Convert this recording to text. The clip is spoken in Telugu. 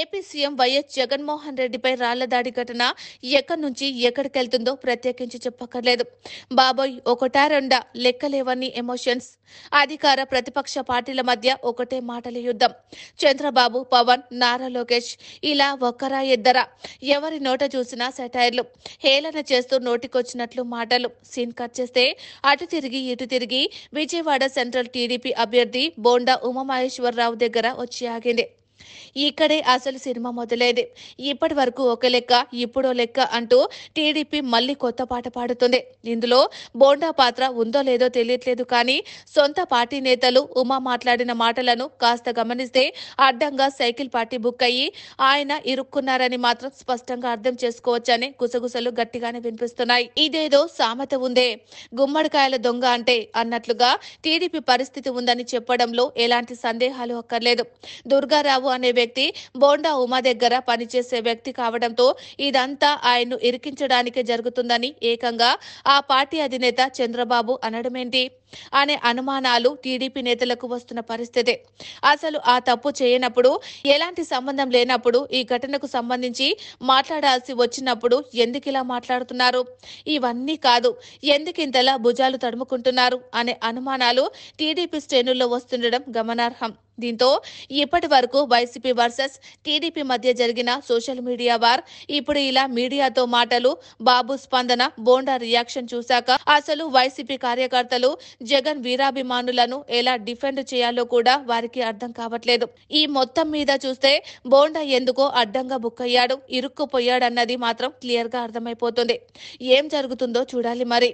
ఏపీ సీఎం వైఎస్ జగన్మోహన్ రెడ్డిపై రాళ్లదాడి ఘటన ఎక్కడి నుంచి ఎక్కడికెళ్తుందో ప్రత్యేకించి చెప్పక్కర్లేదు బాబోయ్ ఒకటా రెండా లెక్కలేవని ఎమోషన్స్ అధికార ప్రతిపక్ష పార్టీల మధ్య ఒకటే మాటల యుద్ధం చంద్రబాబు పవన్ నారా లోకేష్ ఇలా ఒక్కరా ఇద్దరా ఎవరి నోట చూసినా సెటైర్లు హేళన చేస్తూ నోటికొచ్చినట్లు మాటలు సీన్ కట్ చేస్తే అటు తిరిగి ఇటు తిరిగి విజయవాడ సెంట్రల్ టీడీపీ అభ్యర్థి బోండా ఉమామహేశ్వరరావు దగ్గర వచ్చి ఆగింది ఇక్కడే అసలు సినిమా మొదలైంది ఇప్పటి వరకు ఒక లెక్క ఇప్పుడో లెక్క అంటూ టీడీపీ మళ్ళీ కొత్త పాట పాడుతుంది ఇందులో బోండా పాత్ర ఉందో లేదో తెలియట్లేదు కానీ సొంత పార్టీ నేతలు ఉమా మాట్లాడిన మాటలను కాస్త గమనిస్తే అడ్డంగా సైకిల్ పార్టీ బుక్ అయ్యి ఆయన ఇరుక్కున్నారని మాత్రం స్పష్టంగా అర్థం చేసుకోవచ్చని గుసగుసలు గట్టిగానే వినిపిస్తున్నాయి ఇదేదో సామెత ఉందే గుమ్మడికాయల దొంగ అంటే అన్నట్లుగా టీడీపీ పరిస్థితి ఉందని చెప్పడంలో ఎలాంటి సందేహాలు అక్కర్లేదు దుర్గారావు అనే వ్యక్తి బోండా ఉమా దగ్గర పనిచేసే వ్యక్తి కావడంతో ఇదంతా ఆయన్ను ఇరికించడానికే జరుగుతుందని ఏకంగా ఆ పార్టీ అధినేత చంద్రబాబు అనడమేంటి అనే అనుమానాలు టీడీపీ నేతలకు వస్తున్న పరిస్థితే అసలు ఆ తప్పు చేయనప్పుడు ఎలాంటి సంబంధం లేనప్పుడు ఈ ఘటనకు సంబంధించి మాట్లాడాల్సి వచ్చినప్పుడు ఎందుకు ఇలా మాట్లాడుతున్నారు ఇవన్నీ కాదు ఎందుకింతలా భుజాలు తడుముకుంటున్నారు అనే అనుమానాలు టీడీపీ శ్రేణుల్లో వస్తుండడం గమనార్హం దీంతో ఇప్పటి వరకు వైసీపీ వర్సెస్ టీడీపీ మధ్య జరిగిన సోషల్ మీడియా వార్ ఇప్పుడు ఇలా మీడియాతో మాటలు బాబు స్పందన బోండా రియాక్షన్ చూశాక అసలు వైసీపీ కార్యకర్తలు జగన్ వీరాభిమానులను ఎలా డిఫెండ్ చేయాలో కూడా వారికి అర్థం కావట్లేదు ఈ మొత్తం మీద చూస్తే బోండా ఎందుకో అడ్డంగా బుక్ అయ్యాడు ఇరుక్కుపోయాడన్నది మాత్రం క్లియర్ గా అర్థమైపోతుంది ఏం జరుగుతుందో చూడాలి మరి